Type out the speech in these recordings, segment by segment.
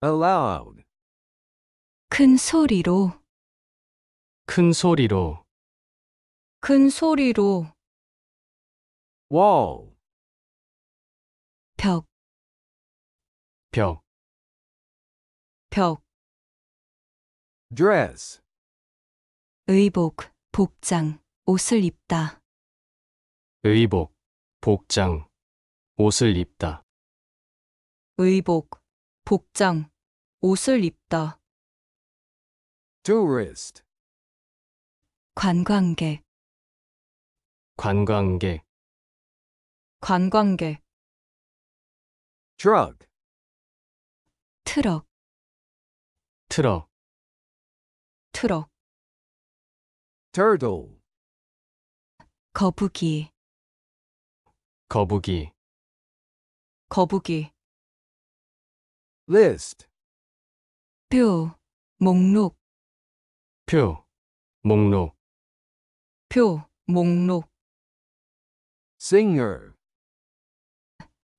Aloud. 큰 소리로, 큰 소리로, 큰 소리로, Wall. 벽, 벽, 벽, Dress. 의복, 복장, 옷을 입다, 의복, 복장, 옷을 입다, 의복, 복장, 옷을 입다. tourist, 관광객, 관광객, 관광객, t r u c 트럭, 트럭, 트럭, turtle, 거북이, 거북이, 거북이, list 표, 목록, 표 목록 표, 목록, singer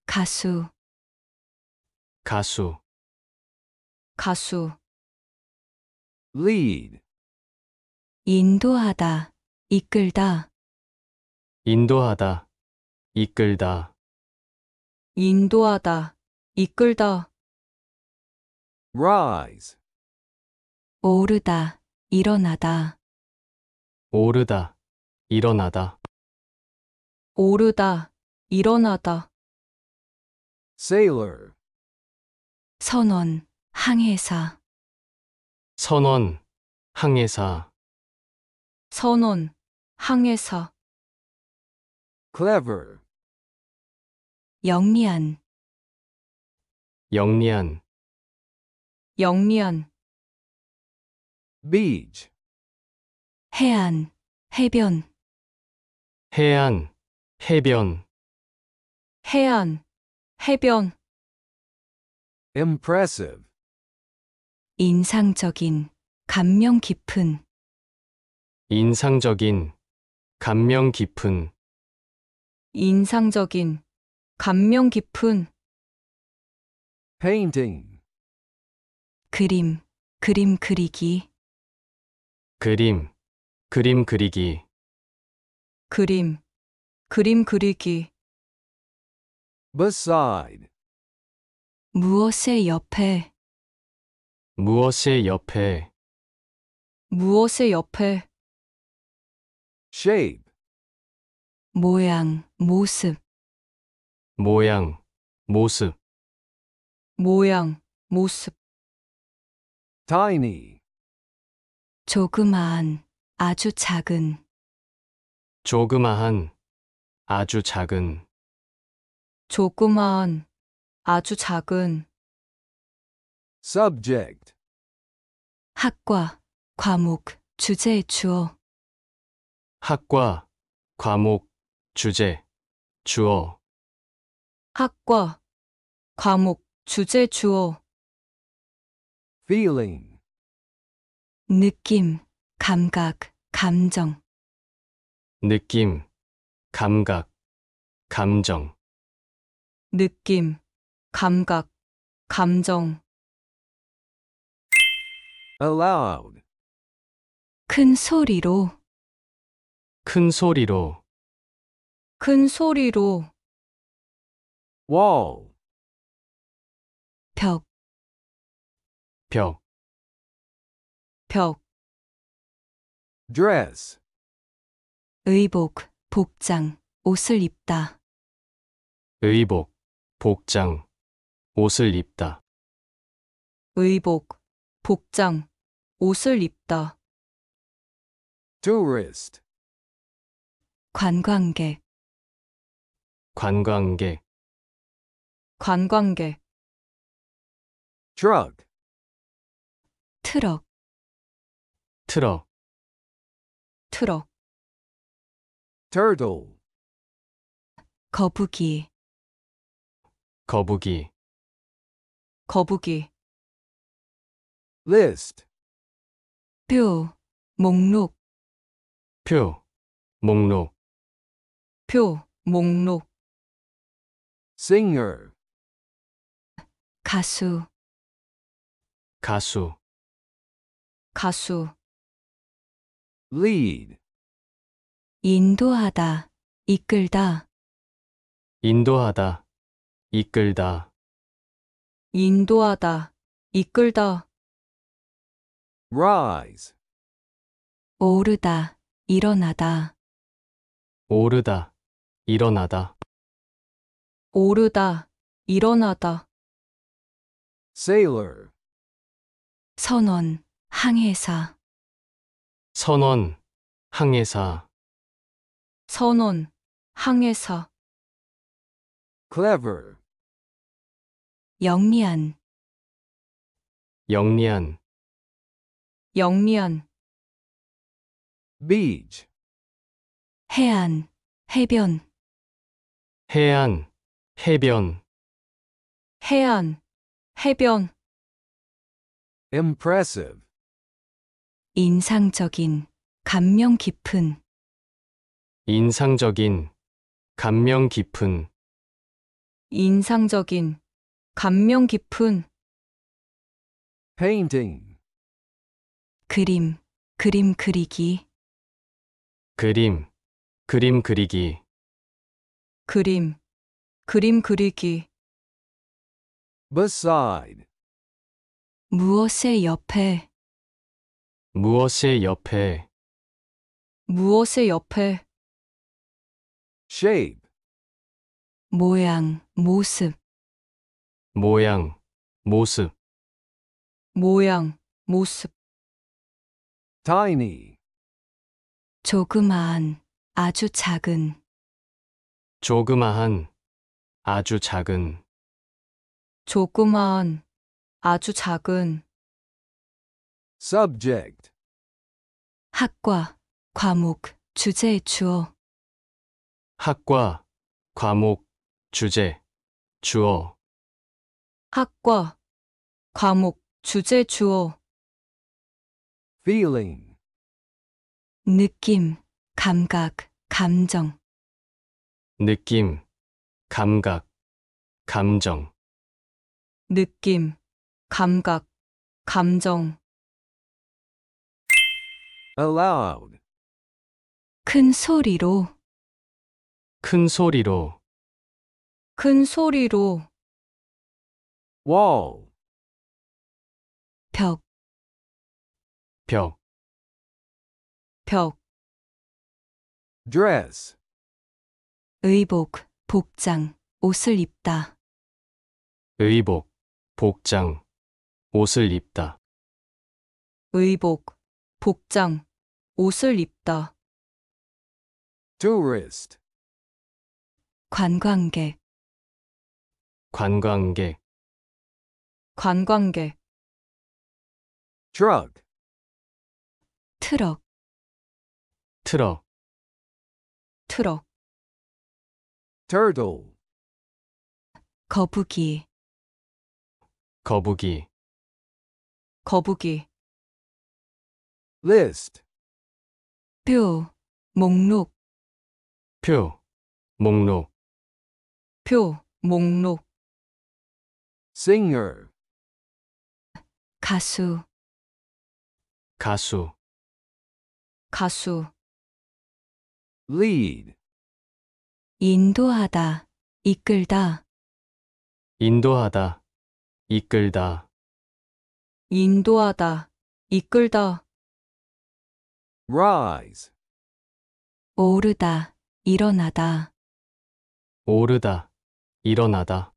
가수, 가수 가수, lead 인도하다, 이끌다, 인도하다 이끌다 인도하다, 이끌다. rise 오르다, 일어나다, 오르다, 일어나다, 오르다, 일어나다, sailor 선원, 항해사, 선원, 항해사, 선원, 항해사, clever 영리한, 영리한, 영면 beach, 해안 해변 해안, 해변, 해안 해변 impressive, 인상적인 감명 깊은 인상적인, 감명 깊은, 인상적인 감명 깊은 painting, 그림, 그림 그리기, 그림, 그림 그리기, 그림, 그림 그리기, beside, 무엇의 옆에, 무엇의 옆에, 무엇의 옆에, shape, 모양, 모습, 모양, 모습, 모양, 모습, tiny 조그마한, 아주 작은, 조그마한, 아주 작은, 조그마한, 아주 작은 subject 학과, 과목, 주제의 주어, 학과, 과목, 주제, 주어, 학과, 과목, 주제, 주어 feeling 느낌, 감각, 감정, 느낌, 감각, 감정, 느낌, 감각, 감정, a l o w d 큰 소리로, 큰 소리로, 큰 소리로, wall 벽, 벽, 벽, dress, 의복, 복장, 옷을 입다, 의복, 복장, 옷을 입다, 의복, 복장, 옷을 입다, tourist, 관광객, 관광객, 관광객, drug, 트럭, 트럭, 트럭, turtle, 거북이, 거북이, 거북이, list, 표, 목록, 표, 목록, 표, 목록, singer, 가수, 가수, 가수 lead, 인도하다, 이끌다, 인도하다, 이끌다, 인도하다, 이끌다, rise, 오르다, 일어나다, 오르다, 일어나다, 오르다, 일어나다, sailor, 선원, 항해사, 선원, 항해사, 선원, 항해사, clever, 영리한, 영리한, 영리한, beach, 해안, 해변, 해안, 해변, 해안, 해변, impressive, 인상적인, 감명 깊은, 인상적인, 감명 깊은, 인상적인, 감명 깊은 painting, 그림, 그림 그리기, 그림, 그림 그리기, 그림, 그림 그리기, beside, 무엇의 옆에, 무엇의 옆에 무엇의 옆에 shape, 모양, 모습, 모양 모습 모양, 모습, tiny, 조그마한, 아주 작은, 조그마한 아주 작은 조그마한, 아주 작은, subject 학과, 과목, 주제, 주어. 학과, 과목, 주제, 주어. 학과, 과목, 주제, 주어. feeling 느낌, 감각, 감정. 느낌, 감각, 감정. 느낌, 감각, 감정. aloud, 큰 소리로, 큰 소리로, 큰 소리로, wall, 벽, 벽, 벽, dress, 의복, 복장, 옷을 입다, 의복, 복장, 옷을 입다. 의복, 복장, 옷을 입다. tourist, 관광객, 관광객, 관광객, drug, 트럭, 트럭, 트럭, turtle, 거북이, 거북이, 거북이, list, 표, 목록, 표, 목록, 표, 목록, singer, 가수, 가수, 가수, lead, 인도하다, 이끌다, 인도하다, 이끌다, 인도하다, 이끌다. rise, 오르다, 일어나다, 오르다, 일어나다,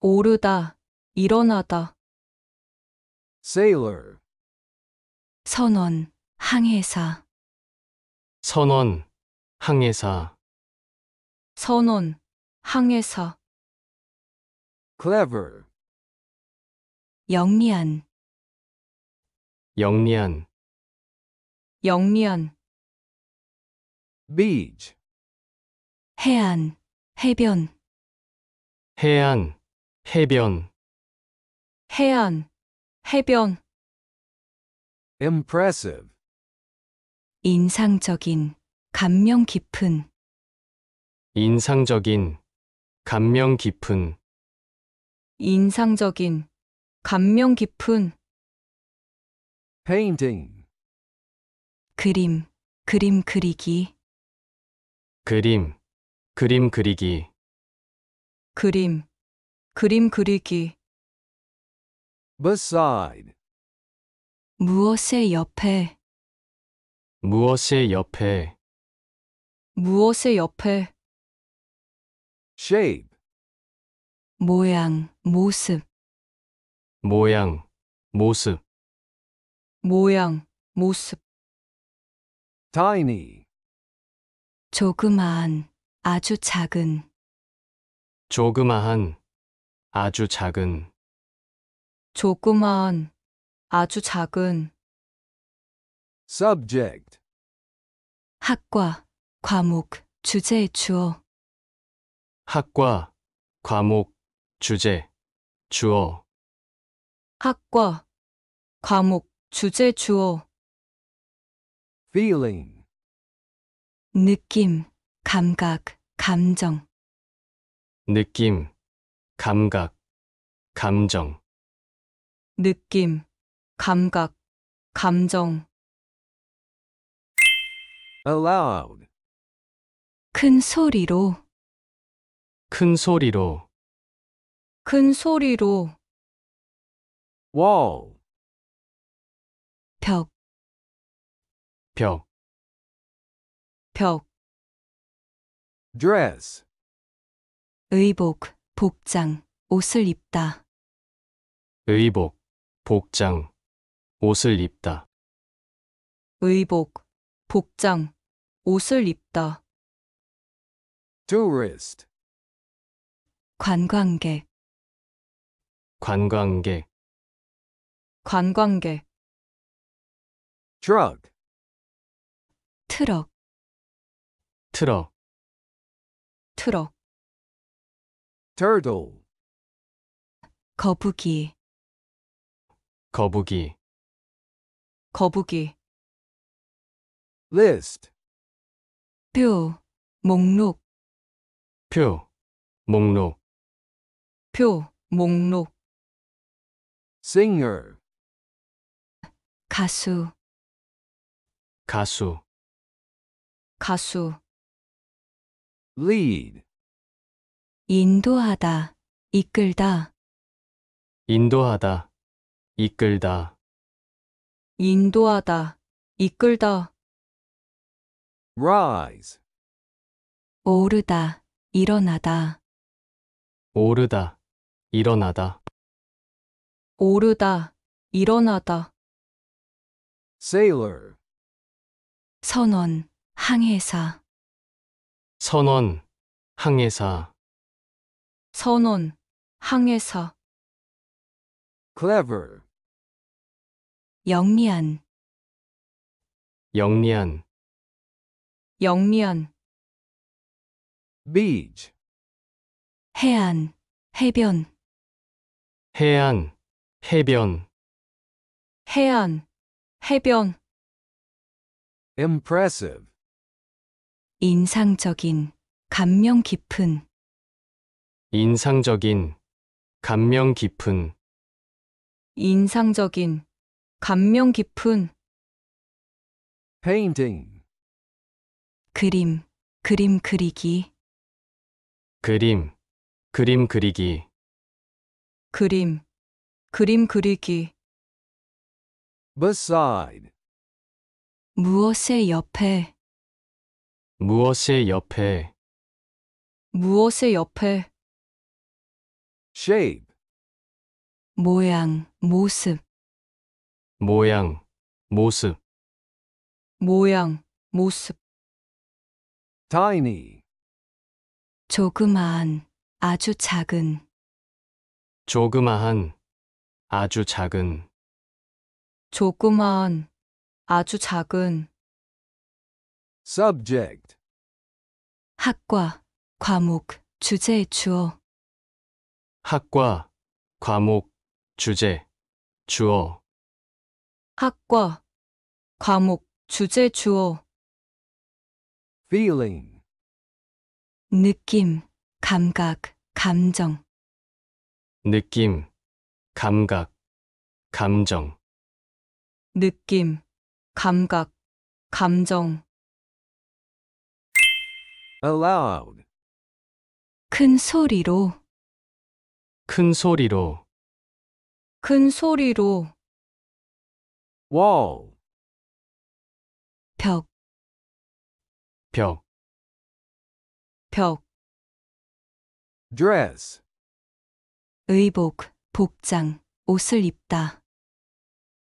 오르다, 일어나다, sailor, 선원, 항해사, 선원, 항해사, 선원, 항해사, clever, 영리한, 영리한, 영리연 beach, 해안 해변 해안, 해변, 해안 해변 impressive, 인상적인 감명 깊은 인상적인, 감명 깊은, 인상적인 감명 깊은 painting, 그림, 그림 그리기, 그림, 그림 그리기, 그림, 그림 그리기, beside, 무엇의 옆에, 무엇의 옆에, 무엇의 옆에, shape, 모양, 모습, 모양, 모습, 모양, 모습, tiny 조그마한, 아주 작은, 조그마한, 아주 작은, 조그마한, 아주 작은 subject 학과, 과목, 주제의 주어, 학과, 과목, 주제, 주어, 학과, 과목, 주제, 주어 feeling 느낌, 감각, 감정, 느낌, 감각, 감정, 느낌, 감각, 감정, a l o w d 큰 소리로, 큰 소리로, 큰 소리로, wall 벽, 벽, 벽, dress, 의복, 복장, 옷을 입다, 의복, 복장, 옷을 입다, 의복, 복장, 옷을 입다, tourist, 관광객, 관광객, 관광객, drug, 트럭, 트럭, 트럭, turtle, 거북이, 거북이, 거북이, list, 표, 목록, 표, 목록, 표, 목록, singer, 가수, 가수, 가수 lead, 인도하다 이끌다 인도하다, 이끌다, 인도하다 이끌다 rise, 오르다 일어나다 오르다, 일어나다, 오르다 일어나다 사ilor, 선원 항해사, 선원, 항해사, 선원, 항해사, clever, 영리한, 영리한, 영리한, beach, 해안, 해변, 해안, 해변, 해안, 해변, impressive, 인상적인, 감명 깊은, 인상적인, 감명 깊은, 인상적인, 감명 깊은 painting, 그림, 그림 그리기, 그림, 그림 그리기, 그림, 그림 그리기, beside, 무엇의 옆에, 무엇의 옆에 무엇의 옆에 shape, 모양, 모습, 모양 모습 모양, 모습, tiny, 조그마한, 아주 작은, 조그마한 아주 작은 조그마한, 아주 작은, subject 학과, 과목, 주제 주어 학과, 과목, 주제, 주어. 학과, 과목, 주제, 주어. feeling 느낌, 감각, 감정. 느낌, 감각, 감정. 느낌, 감각, 감정. aloud 큰 소리로 큰 소리로 큰 소리로 wall 벽, 벽, 벽, dress 의복, 복장, 옷을 입다.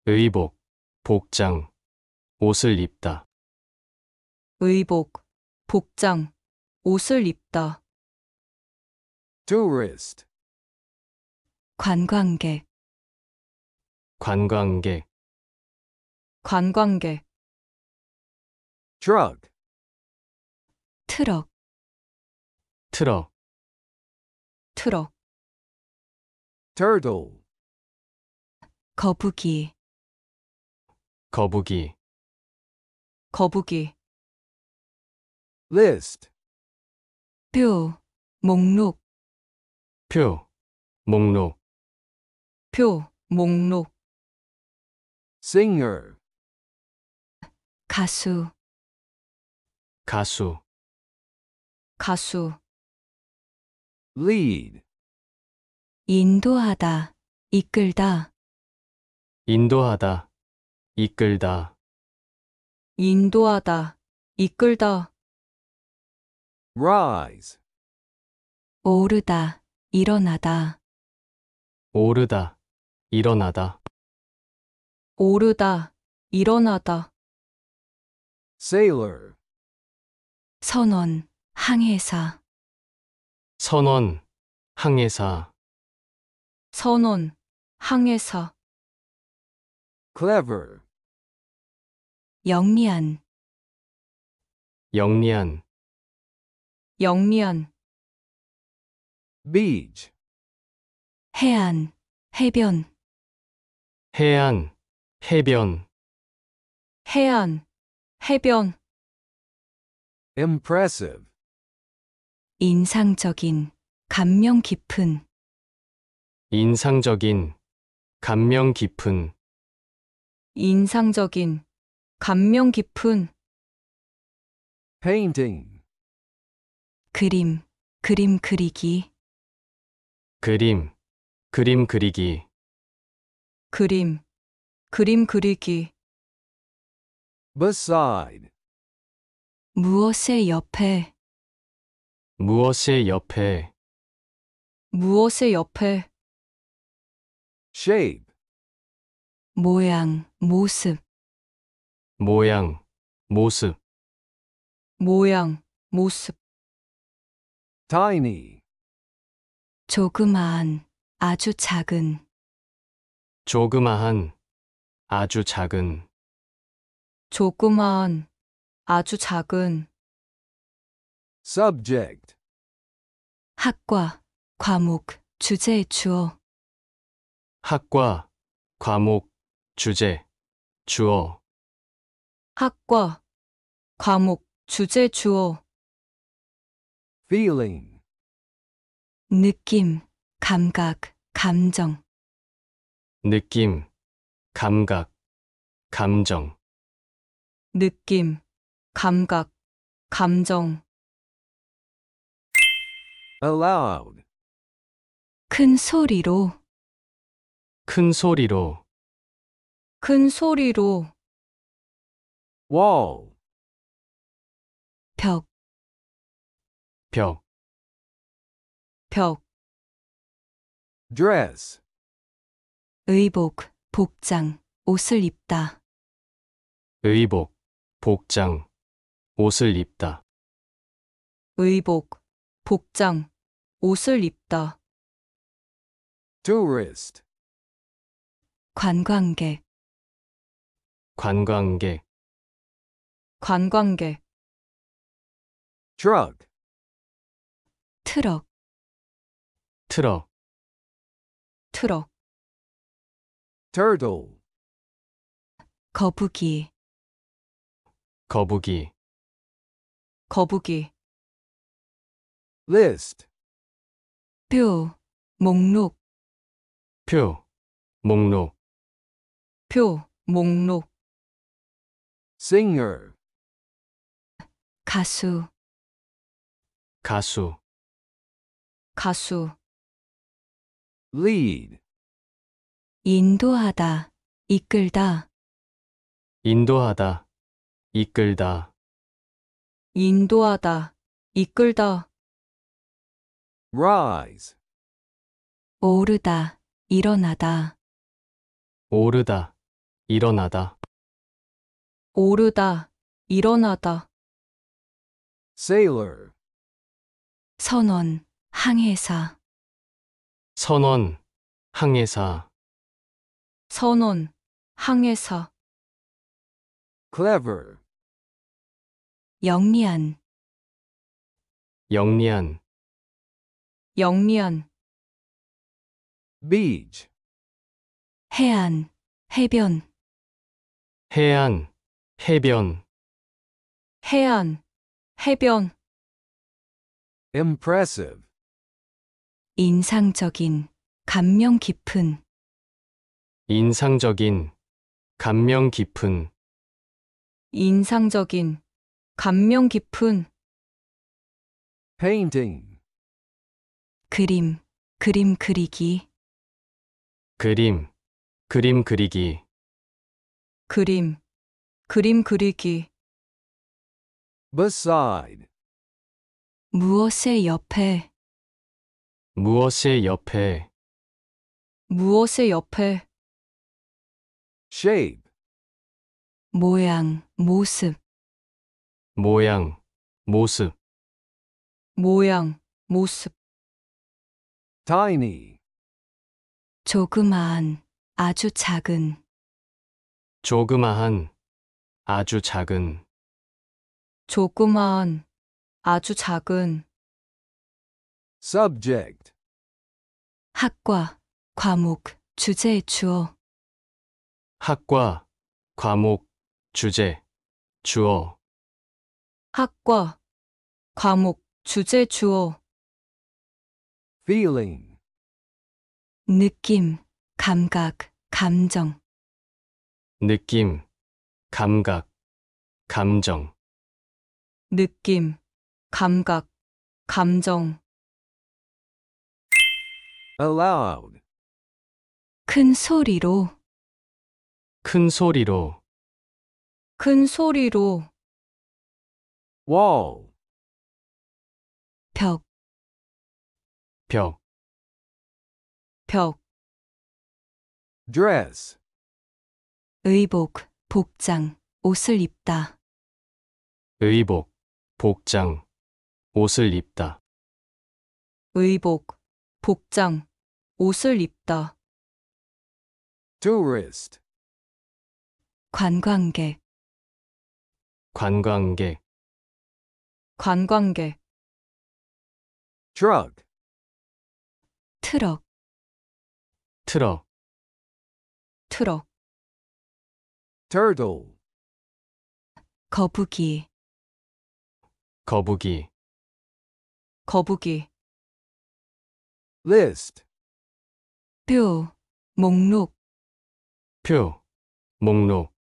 의복, 복장, 옷을 입다. 의복, 복장, 옷을 입다. tourist, 관광객, 관광객, 관광객, t r u c 트럭, 트럭, 트럭, turtle, 거북이, 거북이, 거북이, list 표, 목록, 표 목록 표, 목록, singer 가수, 가수 가수, lead 인도하다, 이끌다, 인도하다 이끌다 인도하다, 이끌다. rise 오르다, 일어나다, 오르다, 일어나다, 오르다, 일어나다, sailor 선원, 항해사, 선원, 항해사, 선원, 항해사, clever 영리한, 영리한, 영미연 beach 해안 해변 해안 해변 해안 해변 impressive 인상적인 감명 깊은 인상적인 감명 깊은 인상적인 감명 깊은 painting 그림, 그림 그리기, 그림, 그림 그리기, 그림, 그림 그리기, beside, 무엇의 옆에, 무엇의 옆에, 무엇의 옆에, shape, 모양, 모습, 모양, 모습, 모양, 모습, tiny 조그마한, 아주 작은, 조그마한, 아주 작은, 조그마한, 아주 작은 subject 학과, 과목, 주제의 주어, 학과, 과목, 주제, 주어, 학과, 과목, 주제, 주어 feeling 느낌, 감각, 감정, 느낌, 감각, 감정, 느낌, 감각, 감정, a l o w d 큰 소리로, 큰 소리로, 큰 소리로, wall 벽, 벽, 벽, dress, 의복, 복장, 옷을 입다, 의복, 복장, 옷을 입다, 의복, 복장, 옷을 입다, tourist, 관광객, 관광객, 관광객, drug, 트럭, 트럭, 트럭, turtle, 거북이, 거북이, 거북이, list, 표, 목록, 표, 목록, 표, 목록, singer, 가수, 가수, 가수 lead, 인도하다 이끌다 인도하다, 이끌다, 인도하다 이끌다 rise, 오르다 일어나다 오르다, 일어나다, 오르다 일어나다 sailor, 선원 항해사, 선원, 항해사, 선원, 항해사, clever, 영리한, 영리한, 영리한, beach, 해안, 해변, 해안, 해변, 해안, 해변, impressive, 인상적인, 감명 깊은, 인상적인, 감명 깊은, 인상적인, 감명 깊은 painting, 그림, 그림 그리기, 그림, 그림 그리기, 그림, 그림 그리기, beside, 무엇의 옆에, 무엇의 옆에 무엇의 옆에 shape, 모양, 모습, 모양 모습 모양, 모습, tiny, 조그마한, 아주 작은, 조그마한 아주 작은 조그마한, 아주 작은, subject 학과, 과목, 주제, 주어. 학과, 과목, 주제, 주어. 학과, 과목, 주제, 주어. feeling 느낌, 감각, 감정. 느낌, 감각, 감정. 느낌, 감각, 감정. Aloud. 큰 소리로, 큰 소리로, 큰 소리로, Wall. 벽, 벽, 벽, Dress. 의복, 복장, 옷을 입다, 의복, 복장, 옷을 입다, 의복, 복장, 옷을 입다. tourist, 관광객, 관광객, 관광객, t r u c 트럭, 트럭, 트럭, turtle, 거북이, 거북이, 거북이, list 표, 목록, 표, 목록,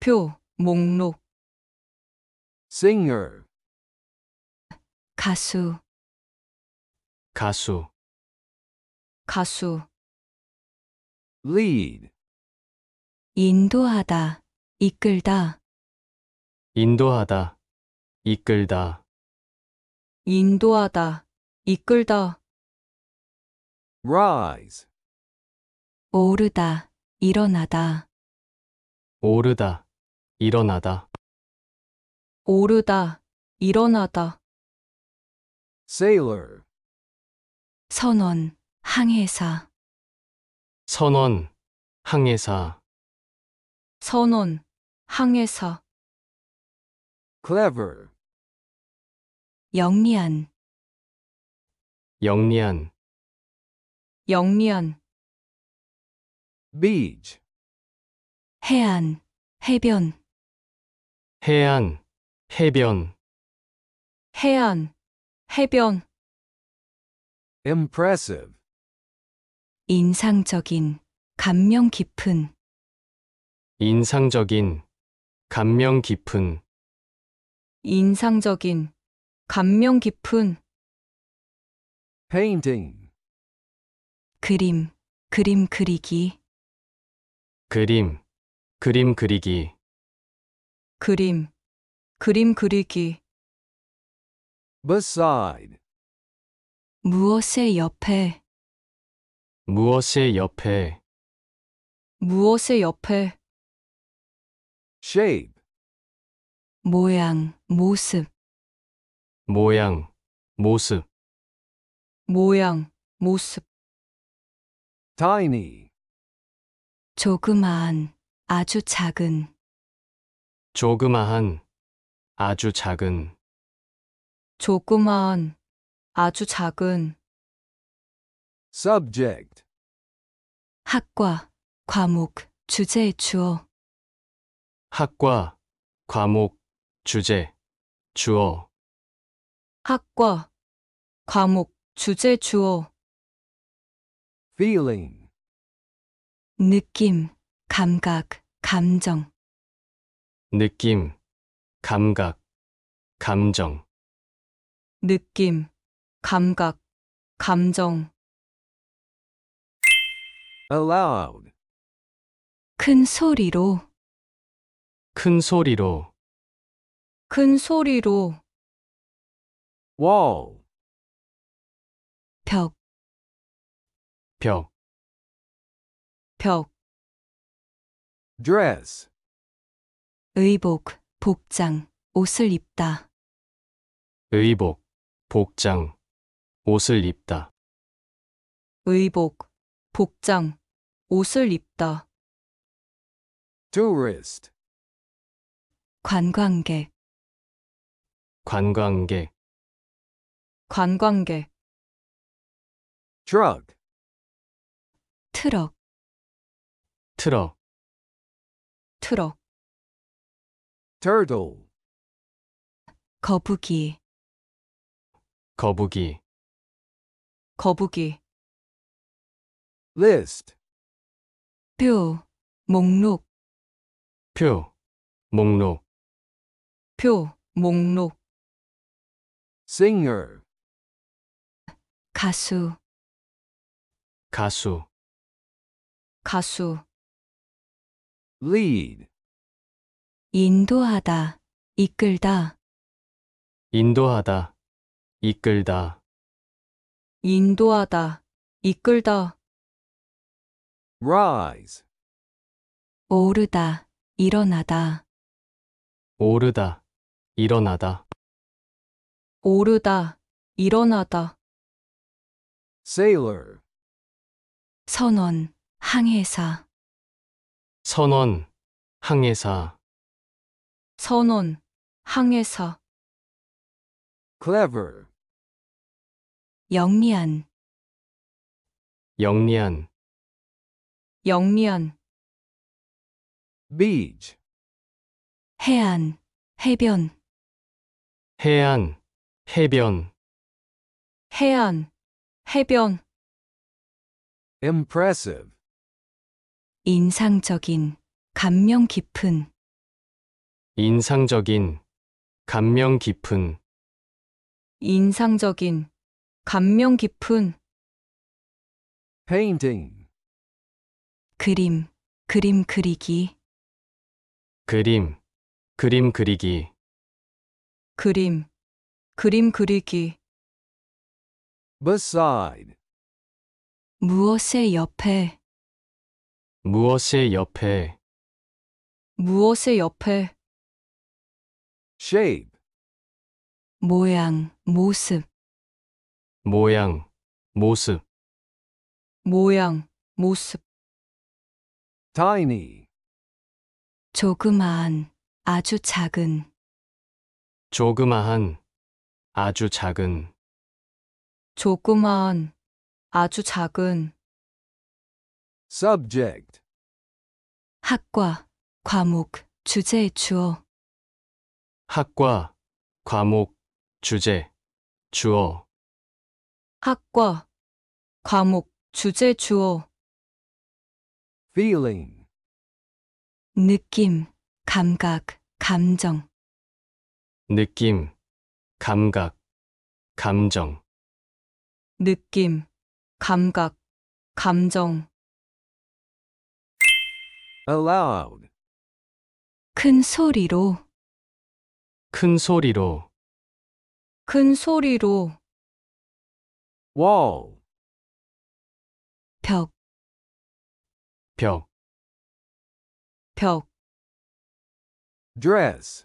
표, 목록, singer 가수, 가수, 가수, lead 인도하다, 이끌다, 인도하다, 이끌다, 인도하다, 이끌다. rise, 오르다, 일어나다, 오르다, 일어나다, 오르다, 일어나다, sailor, 선원, 항해사, 선원, 항해사, 선원, 항해사, clever, 영리한, 영리한, 영리연 beach 해안 해변 해안 해변 해안 해변 impressive 인상적인 감명 깊은 인상적인 감명 깊은 인상적인 감명 깊은 painting 그림, 그림 그리기, 그림, 그림 그리기, 그림, 그림 그리기, beside, 무엇의 옆에, 무엇의 옆에, 무엇의 옆에, shape, 모양, 모습, 모양, 모습, 모양, 모습, tiny 조그마한, 아주 작은, 조그마한, 아주 작은, 조그마한, 아주 작은 subject 학과, 과목, 주제의 주어, 학과, 과목, 주제, 주어, 학과, 과목, 주제, 주어 feeling 느낌, 감각, 감정, 느낌, 감각, 감정, 느낌, 감각, 감정, a l o w d 큰 소리로, 큰 소리로, 큰 소리로, wall 벽, 벽, 벽, dress, 의복, 복장, 옷을 입다, 의복, 복장, 옷을 입다, 의복, 복장, 옷을 입다, tourist, 관광객, 관광객, 관광객, drug, 트럭, 트럭, 트럭, turtle, 거북이, 거북이, 거북이, list, 표, 목록, 표, 목록, 표, 목록, singer, 가수, 가수, 가수 lead, 인도하다 이끌다 인도하다, 이끌다, 인도하다 이끌다 rise, 오르다 일어나다 오르다, 일어나다, 오르다 일어나다 sailor, 선원 항해사, 선원, 항해사, 선원, 항해사, clever, 영리한, 영리한, 영리한, beach, 해안, 해변, 해안, 해변, 해안, 해변, impressive, 인상적인, 감명 깊은, 인상적인, 감명 깊은, 인상적인, 감명 깊은 painting, 그림, 그림 그리기, 그림, 그림 그리기, 그림, 그림 그리기, beside, 무엇의 옆에, 무엇의 옆에 무엇의 옆에 shape, 모양, 모습, 모양 모습 모양, 모습, tiny, 조그마한, 아주 작은, 조그마한 아주 작은 조그마한, 아주 작은, subject 학과, 과목, 주제의 주어. 학과, 과목, 주제, 주어. 학과, 과목, 주제, 주어. feeling 느낌, 감각, 감정. 느낌, 감각, 감정. 느낌, 감각, 감정. aloud 큰 소리로 큰 소리로 큰 소리로 wall 벽, 벽, 벽, dress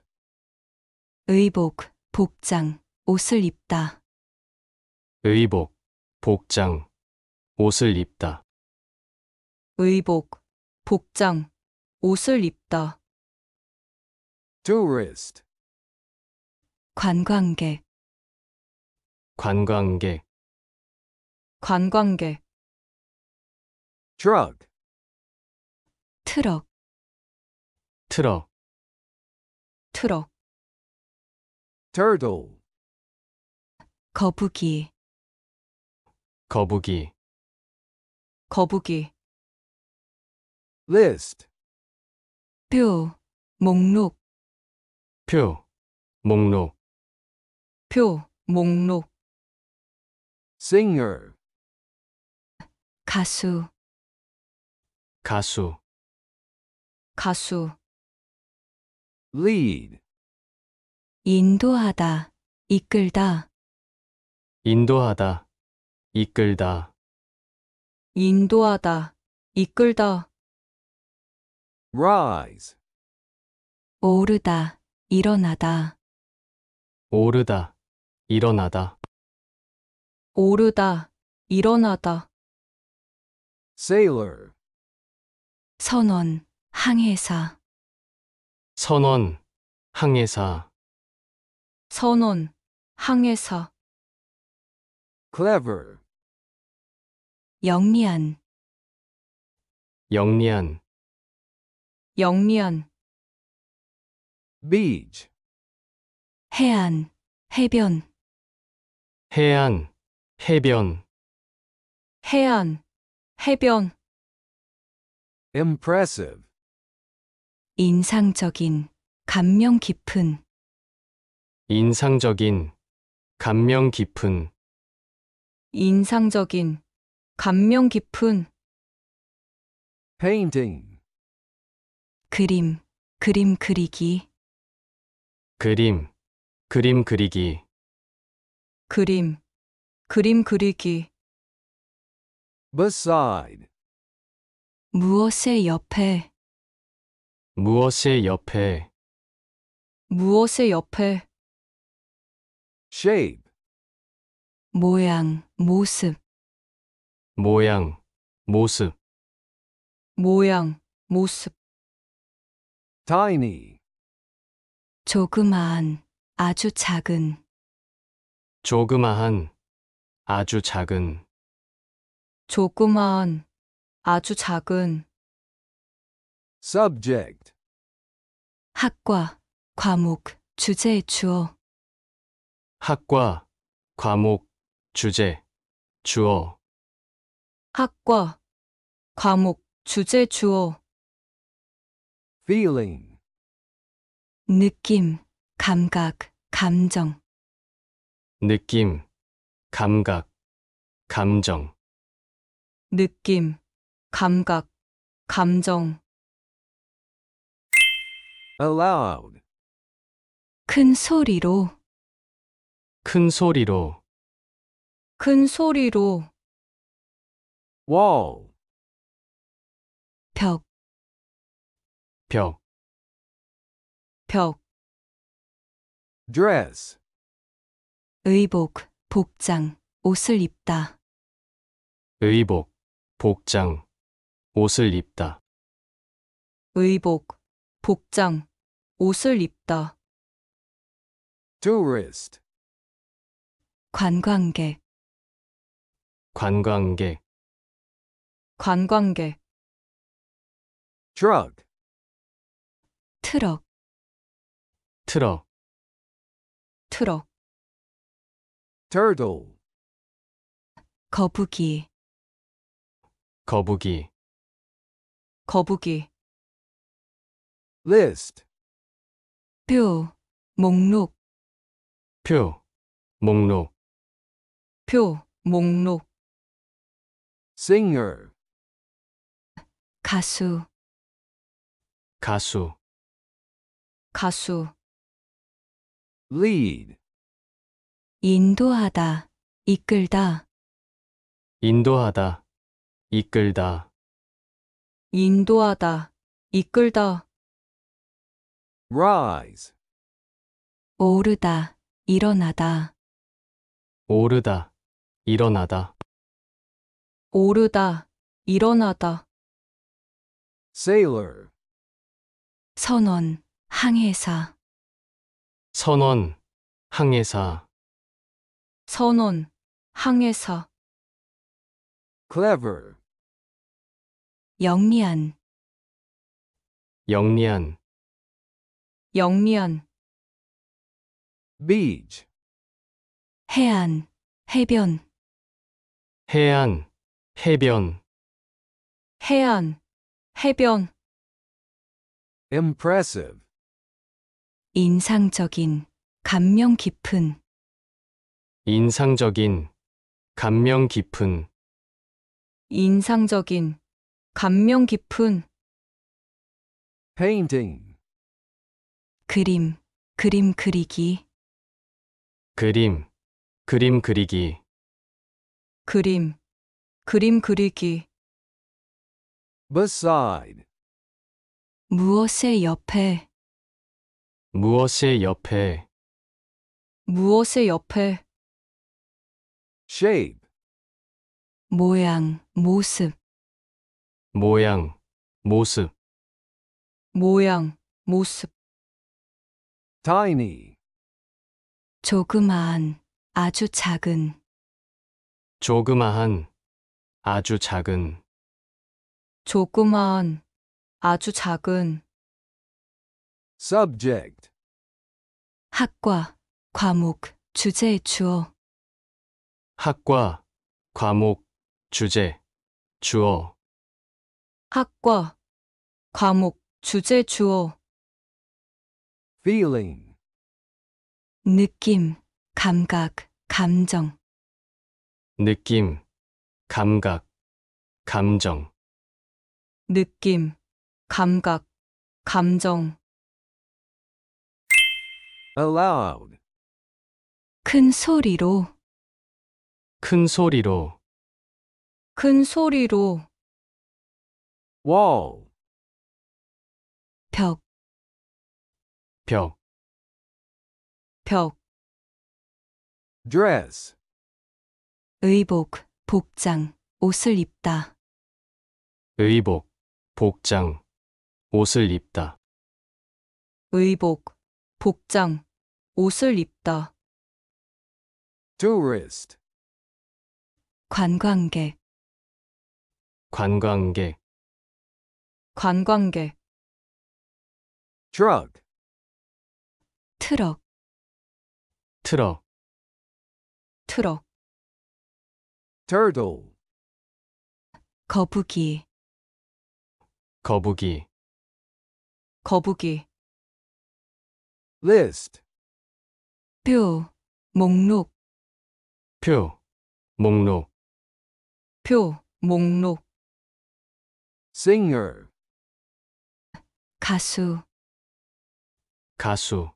의복, 복장, 옷을 입다, 의복, 복장, 옷을 입다. 의복, 복장, 옷을 입다. tourist, 관광객, 관광객, 관광객, t r u c 트럭, 트럭, 트럭, turtle, 거북이, 거북이, 거북이, list, 표, 목록, 표, 목록, 표, 목록, singer, 가수, 가수, 가수, lead, 인도하다, 이끌다, 인도하다, 이끌다, 인도하다, 이끌다. rise 오르다, 일어나다, 오르다, 일어나다, 오르다, 일어나다, sailor 선원, 항해사, 선원, 항해사, 선원, 항해사, clever 영리한, 영리한, 영리연 beach 해안 해변 해안 해변 해안 해변 impressive 인상적인 감명 깊은 인상적인 감명 깊은 인상적인 감명 깊은 painting 그림, 그림 그리기, 그림, 그림 그리기, 그림, 그림 그리기, beside, 무엇의 옆에, 무엇의 옆에, 무엇의 옆에, shape, 모양, 모습, 모양, 모습, 모양, 모습, tiny, 조그마한, 아주 작은, 조그마한, 아주 작은, 조그마한, 아주 작은, subject, 학과, 과목, 주제의 주어, 학과, 과목, 주제, 주어, 학과, 과목, 주제, 주어, feeling 느낌, 감각, 감정. 느낌, 감각, 감정, 느낌, 감각, 감정. a l o w d 큰 소리로, 큰 소리로, 큰 소리로. wall 벽, 벽, 벽, dress, 의복, 복장, 옷을 입다, 의복, 복장, 옷을 입다, 의복, 복장, 옷을 입다, tourist, 관광객, 관광객, 관광객, drug, 트럭, 트럭, 트럭, turtle, 거북이, 거북이, 거북이, list, 표, 목록, 표, 목록, 표, 목록, singer, 가수, 가수, 가수 lead, 인도하다 이끌다 인도하다, 이끌다, 인도하다 이끌다 rise, 오르다 일어나다 오르다, 일어나다, 오르다 일어나다 sailor, 선원 항해사, 선원, 항해사, 선원, 항해사, clever, 영리한, 영리한, 영리한, beach, 해안, 해변, 해안, 해변, 해안, 해변, impressive, 인상적인, 감명 깊은, 인상적인, 감명 깊은, 인상적인, 감명 깊은 painting, 그림, 그림 그리기, 그림, 그림 그리기, 그림, 그림 그리기, beside, 무엇의 옆에, 무엇의 옆에 무엇의 옆에 shape, 모양, 모습, 모양 모습 모양, 모습, tiny, 조그마한, 아주 작은, 조그마한 아주 작은 조그마한, 아주 작은, subject 학과, 과목, 주제, 주어, 학과, 과목, 주제, 주어, 학과, 과목, 주제, 주어, feeling 느낌, 감각, 감정, 느낌, 감각, 감정, 느낌, 감각, 감정. aloud, 큰 소리로, 큰 소리로, 큰 소리로, wall, 벽, 벽, 벽, dress, 의복, 복장, 옷을 입다, 의복, 복장, 옷을 입다. 의복, 복장, 옷을 입다. tourist, 관광객, 관광객, 관광객, t r u c 트럭, 트럭, 트럭, turtle, 거북이, 거북이, 거북이, list 표, 목록, 표, 목록, 표, 목록, singer 가수, 가수,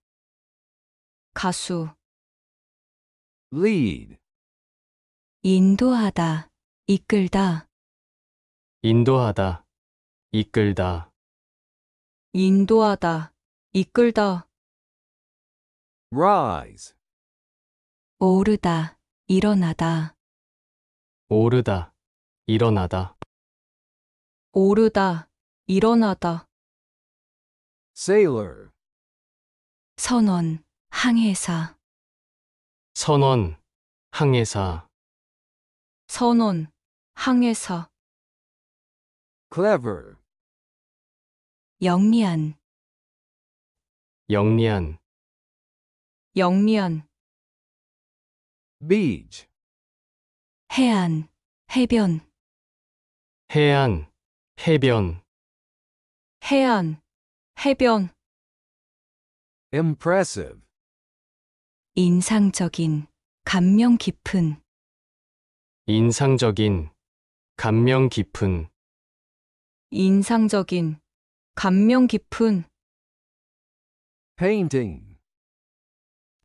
가수, lead 인도하다, 이끌다, 인도하다, 이끌다, 인도하다, 이끌다. rise 오르다, 일어나다, 오르다, 일어나다, 오르다, 일어나다, sailor 선원, 항해사, 선원, 항해사, 선원, 항해사, clever 영리한, 영리한, 영리현 beach 해안 해변 해안 해변 해안 해변 impressive 인상적인 감명 깊은 인상적인 감명 깊은 인상적인 감명 깊은 painting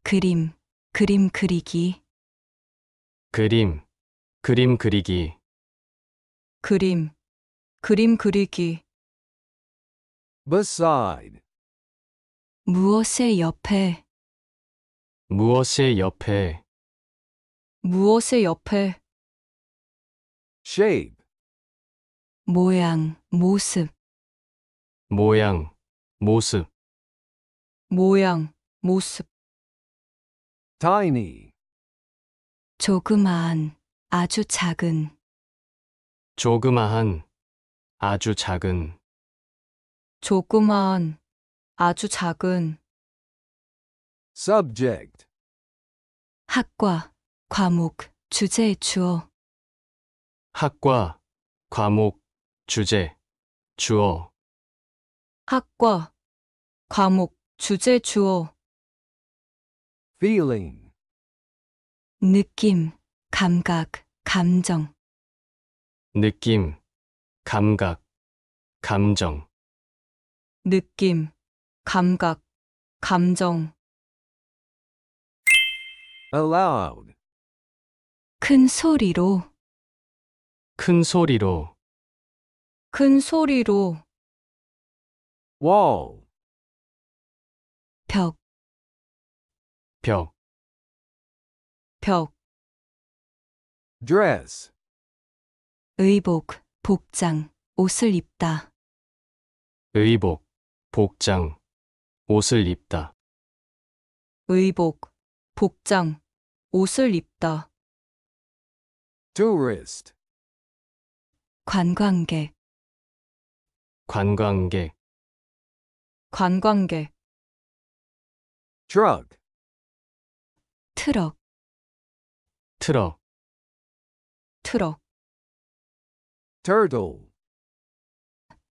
그림, 그림 그리기, 그림, 그림 그리기, 그림, 그림 그리기. beside, 무엇의 옆에, 무엇의 옆에, 무엇의 옆에. shape, 모양, 모습, 모양, 모습, 모양, 모습. tiny, 조그마한, 아주 작은, 조그마한, 아주 작은, 조그마한, 아주 작은, subject, 학과, 과목, 주제의 주어, 학과, 과목, 주제, 주어, 학과, 과목, 주제, 주어, feeling 느낌, 감각, 감정. 느낌, 감각, 감정, 느낌, 감각, 감정. a l o w d 큰 소리로, 큰 소리로, 큰 소리로. wall 벽, 벽, 벽, dress, 의복, 복장, 옷을 입다, 의복, 복장, 옷을 입다, 의복, 복장, 옷을 입다, tourist, 관광객, 관광객, 관광객, t r u c 트럭, 트럭, 트럭, turtle,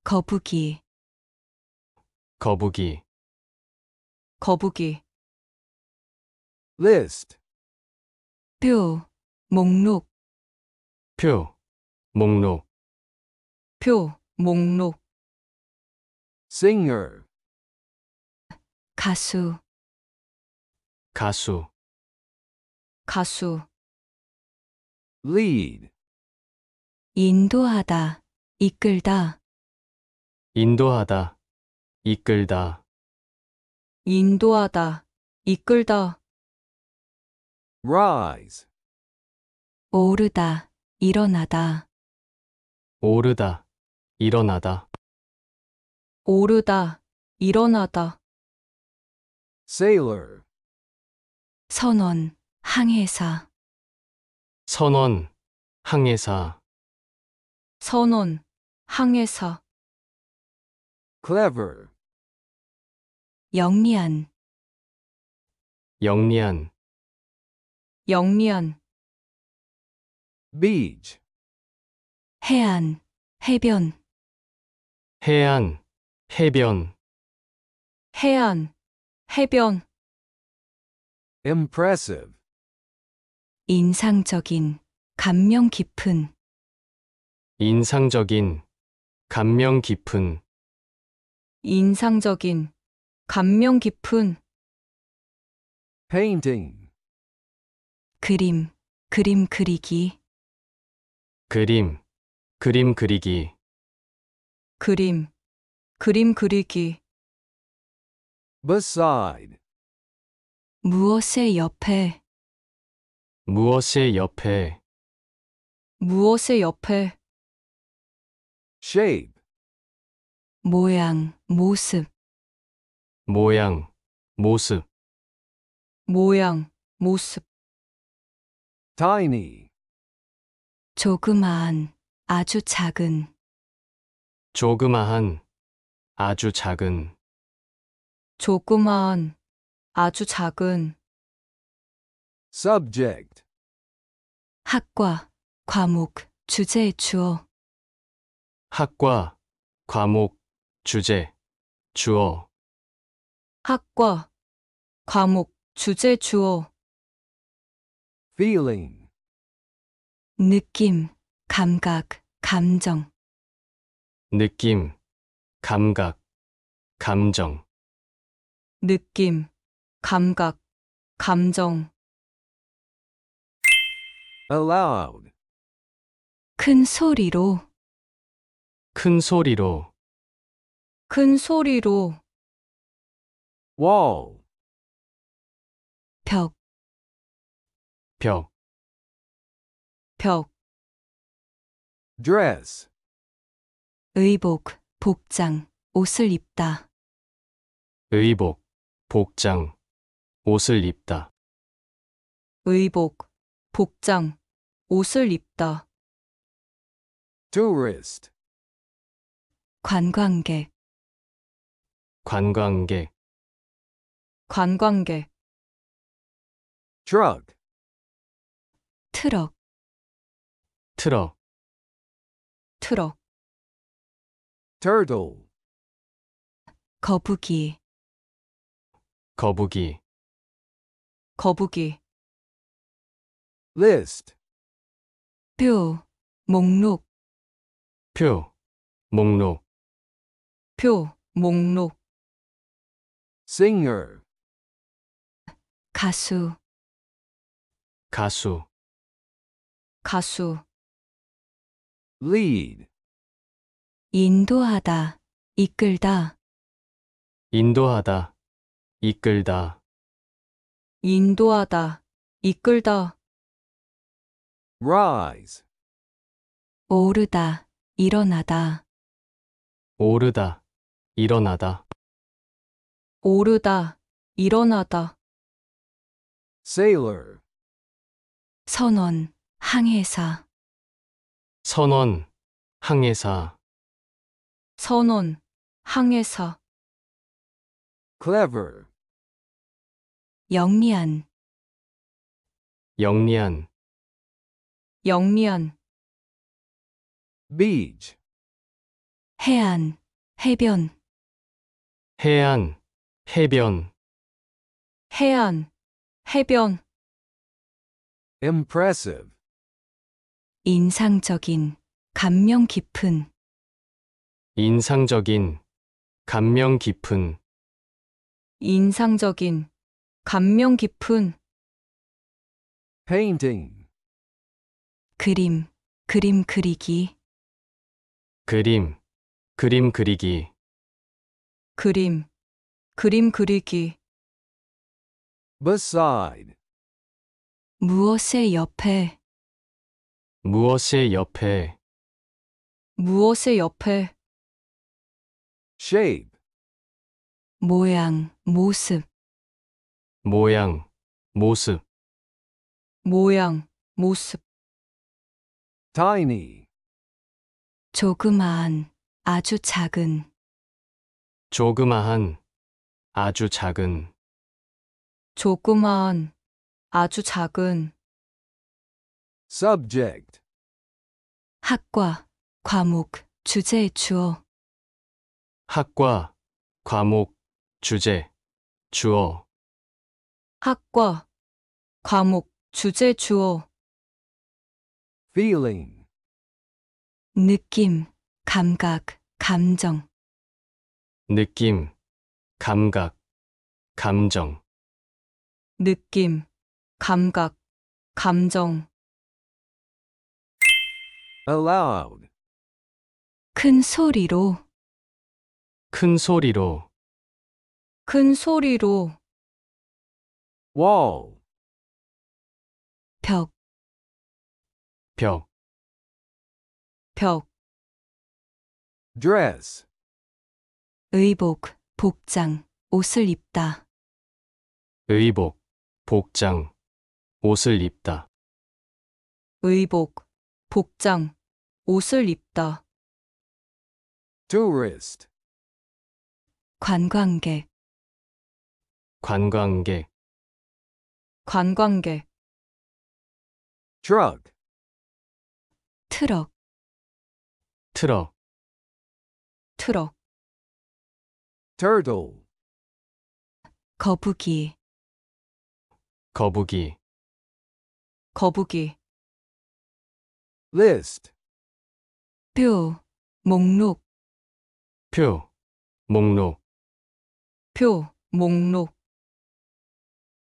거북이, 거북이, 거북이, list, 표, 목록, 표, 목록, 표, 목록, singer, 가수, 가수, 가수 lead, 인도하다 이끌다 인도하다, 이끌다, 인도하다 이끌다 rise, 오르다 일어나다 오르다, 일어나다, 오르다 일어나다 sailor, 선원 항해사, 선원, 항해사, 선원, 항해사, clever, 영리한, 영리한, 영리한, beach, 해안, 해변, 해안, 해변, 해안, 해변, impressive, 인상적인, 감명 깊은, 인상적인, 감명 깊은, 인상적인, 감명 깊은 painting, 그림, 그림 그리기, 그림, 그림 그리기, 그림, 그림 그리기, beside, 무엇의 옆에, 무엇의 옆에 무엇의 옆에 shape, 모양, 모습, 모양 모습 모양, 모습, tiny, 조그마한, 아주 작은, 조그마한 아주 작은 조그마한, 아주 작은, subject 학과, 과목, 주제, 주어. 학과, 과목, 주제, 주어. 학과, 과목, 주제, 주어. feeling 느낌, 감각, 감정. 느낌, 감각, 감정. 느낌, 감각, 감정. aloud, 큰 소리로, 큰 소리로, 큰 소리로, wall, 벽, 벽, 벽, dress, 의복, 복장, 옷을 입다, 의복, 복장, 옷을 입다. 의복, 복장, 옷을 입다. tourist, 관광객, 관광객, 관광객, drug, 트럭, 트럭, 트럭, turtle, 거북이, 거북이, 거북이, list, 표, 목록, 표, 목록, 표, 목록, singer, 가수, 가수, 가수, lead, 인도하다, 이끌다, 인도하다, 이끌다, 인도하다, 이끌다. rise 오르다, 일어나다, 오르다, 일어나다, 오르다, 일어나다, sailor 선원, 항해사, 선원, 항해사, 선원, 항해사, clever 영리한, 영리한, 영리연 beach 해안 해변 해안 해변 해안 해변 impressive 인상적인 감명 깊은 인상적인 감명 깊은 인상적인 감명 깊은 painting 그림, 그림 그리기, 그림, 그림 그리기, 그림, 그림 그리기, beside, 무엇의 옆에, 무엇의 옆에, 무엇의 옆에, shape, 모양, 모습, 모양, 모습, 모양, 모습, tiny 조그마한, 아주 작은, 조그마한, 아주 작은, 조그마한, 아주 작은 subject 학과, 과목, 주제의 주어, 학과, 과목, 주제, 주어, 학과, 과목, 주제, 주어 feeling 느낌, 감각, 감정, 느낌, 감각, 감정, 느낌, 감각, 감정, a l o w d 큰 소리로, 큰 소리로, 큰 소리로, wall 벽, 벽, 벽, dress, 의복, 복장, 옷을 입다, 의복, 복장, 옷을 입다, 의복, 복장, 옷을 입다, tourist, 관광객, 관광객, 관광객, drug, 트럭, 트럭, 트럭, turtle, 거북이, 거북이, 거북이, list, 표, 목록, 표, 목록, 표, 목록,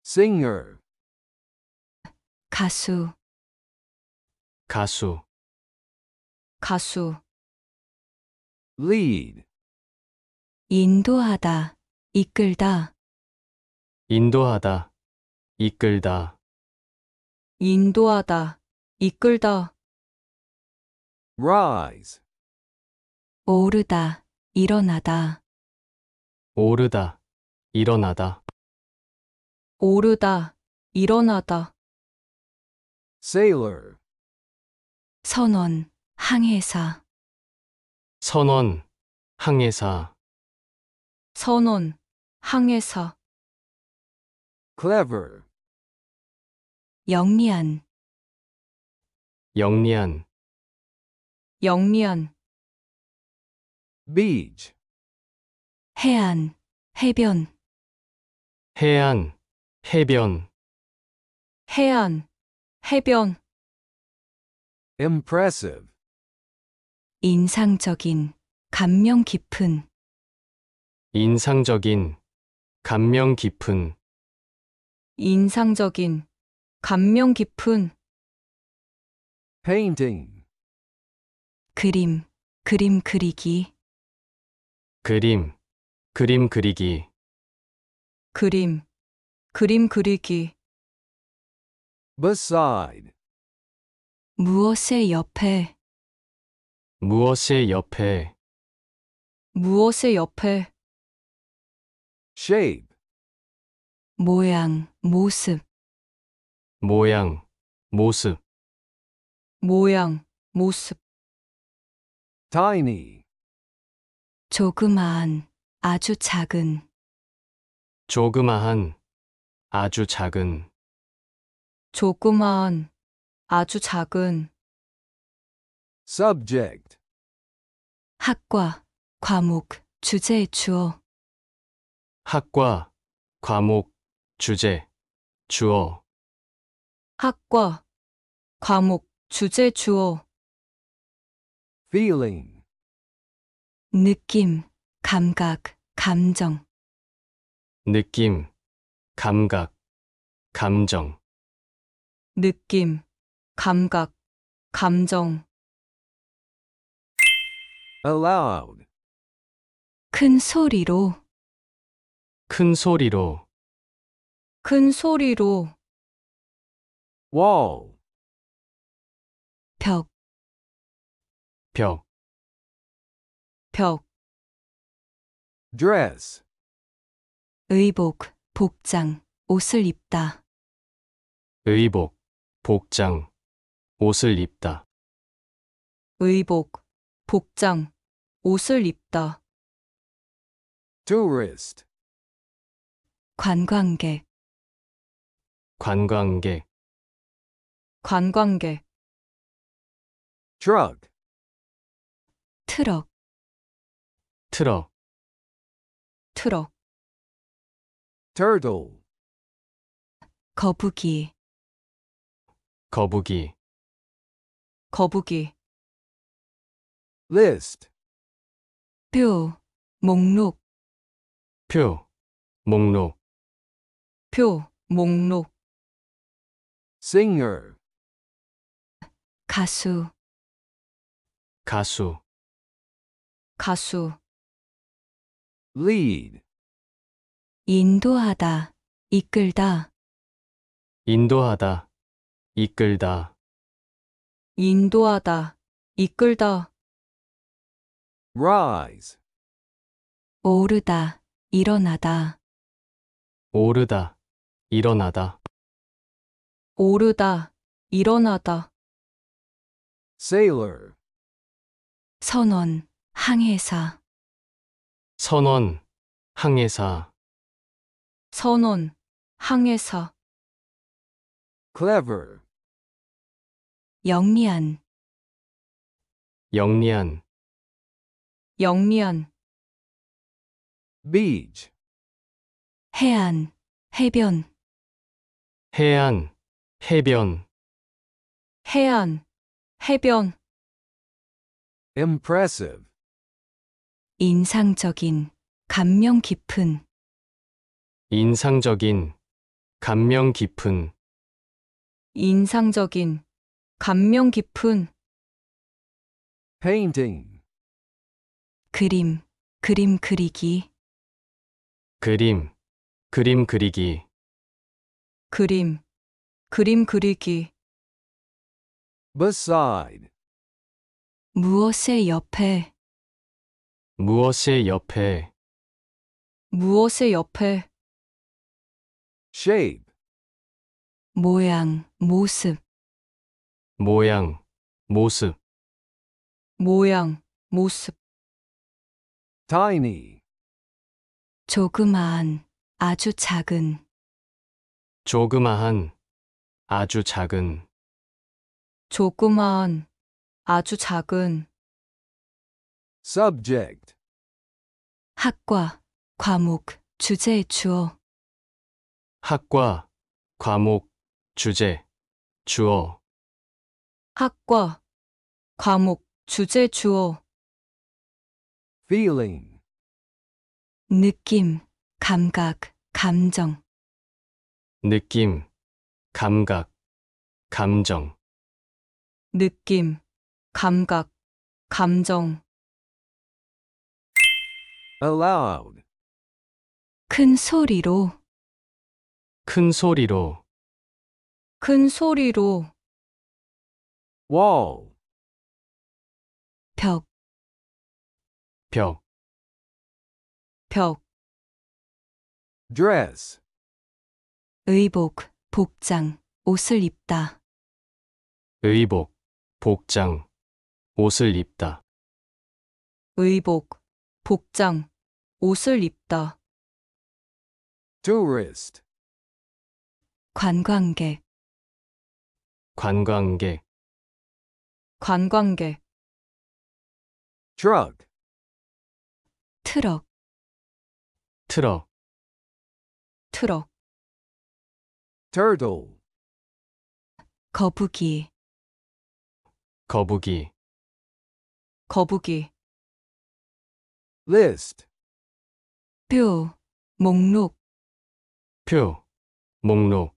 singer, 가수, 가수, 가수 lead, 인도하다 이끌다 인도하다, 이끌다, 인도하다 이끌다 rise, 오르다 일어나다 오르다, 일어나다, 오르다 일어나다 사ilor, 선원 항해사, 선원, 항해사, 선원, 항해사, clever, 영리한, 영리한, 영리한, beach, 해안, 해변, 해안, 해변, 해안, 해변, impressive, 인상적인, 감명 깊은, 인상적인, 감명 깊은, 인상적인, 감명 깊은 painting, 그림, 그림 그리기, 그림, 그림 그리기, 그림, 그림 그리기, beside, 무엇의 옆에, 무엇의 옆에 무엇의 옆에 shape, 모양, 모습, 모양 모습 모양, 모습, tiny, 조그마한, 아주 작은, 조그마한 아주 작은 조그마한, 아주 작은, subject 학과, 과목, 주제의 주어, 학과, 과목, 주제, 주어, 학과, 과목, 주제 주어, feeling 느낌, 감각, 감정, 느낌, 감각, 감정, 느낌, 감각, 감정. aloud, 큰 소리로, 큰 소리로, 큰 소리로, wall, 벽, 벽, 벽, dress, 의복, 복장, 옷을 입다, 의복, 복장, 옷을 입다. 의복, 복장, 옷을 입다. tourist, 관광객, 관광객, 관광객, t r u c 트럭, 트럭, 트럭, turtle, 거북이, 거북이, 거북이, list 표, 목록, 표, 목록, 표, 목록, singer 가수, 가수, 가수, lead 인도하다, 이끌다, 인도하다, 이끌다, 인도하다, 이끌다. rise 오르다, 일어나다, 오르다, 일어나다, 오르다, 일어나다, sailor 선원, 항해사, 선원, 항해사, 선원, 항해사, clever 영리한, 영리한, 영리연 beach, 해안 해변 해안, 해변, 해안 해변 impressive, 인상적인 감명 깊은 인상적인, 감명 깊은, 인상적인 감명 깊은 painting, 그림, 그림 그리기, 그림, 그림 그리기, 그림, 그림 그리기, beside, 무엇의 옆에, 무엇의 옆에, 무엇의 옆에, shape, 모양, 모습, 모양, 모습, 모양, 모습, tiny 조그마한, 아주 작은, 조그마한, 아주 작은, 조그마한, 아주 작은 subject 학과, 과목, 주제의 주어, 학과, 과목, 주제, 주어, 학과, 과목, 주제, 주어 feeling 느낌, 감각, 감정, 느낌, 감각, 감정, 느낌, 감각, 감정, a l o w d 큰 소리로, 큰 소리로, 큰 소리로, wall 벽, 벽, 벽, dress, 의복, 복장, 옷을 입다, 의복, 복장, 옷을 입다, 의복, 복장, 옷을 입다, tourist, 관광객, 관광객, 관광객, drug, 트럭, 트럭, 트럭, turtle, 거북이, 거북이, 거북이, list, 표, 목록, 표, 목록,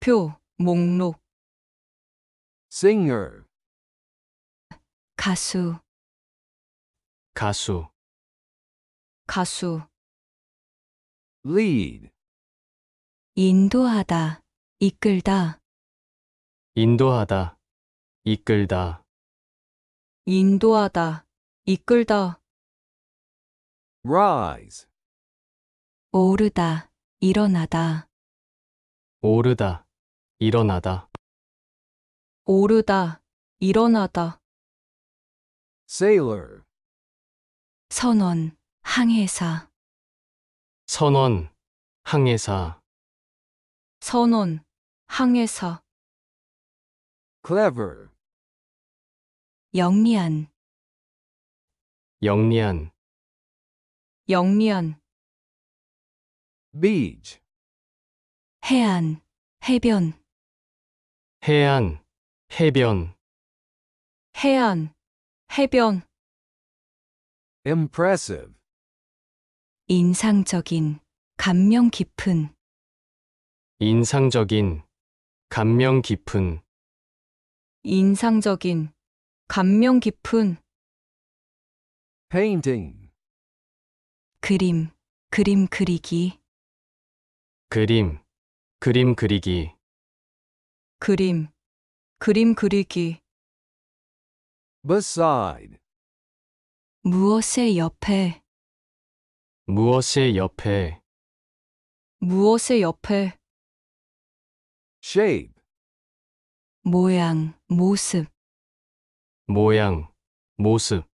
표, 목록, singer, 가수, 가수, 가수 lead, 인도하다 이끌다 인도하다, 이끌다, 인도하다 이끌다 rise, 오르다 일어나다 오르다, 일어나다, 오르다 일어나다 sailor, 선원 항해사, 선원, 항해사, 선원, 항해사, clever, 영리한, 영리한, 영리한, beach, 해안, 해변, 해안, 해변, 해안, 해변, impressive, 인상적인, 감명 깊은, 인상적인, 감명 깊은, 인상적인, 감명 깊은 painting, 그림, 그림 그리기, 그림, 그림 그리기, 그림, 그림 그리기, beside, 무엇의 옆에, 무엇의 옆에 무엇의 옆에 shape, 모양, 모습, 모양 모습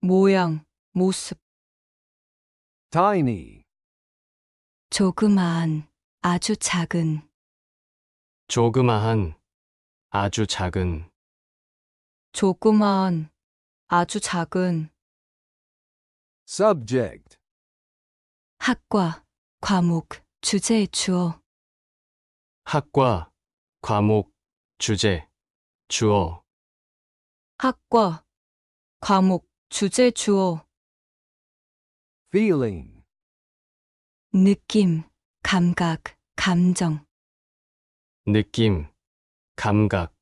모양, 모습, tiny, 조그마한, 아주 작은, 조그마한 아주 작은 조그마한, 아주 작은, subject 학과, 과목, 주제, 주어. 학과, 과목, 주제, 주어. 학과, 과목, 주제, 주어. feeling 느낌, 감각, 감정. 느낌, 감각,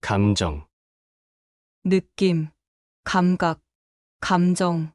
감정. 느낌, 감각, 감정.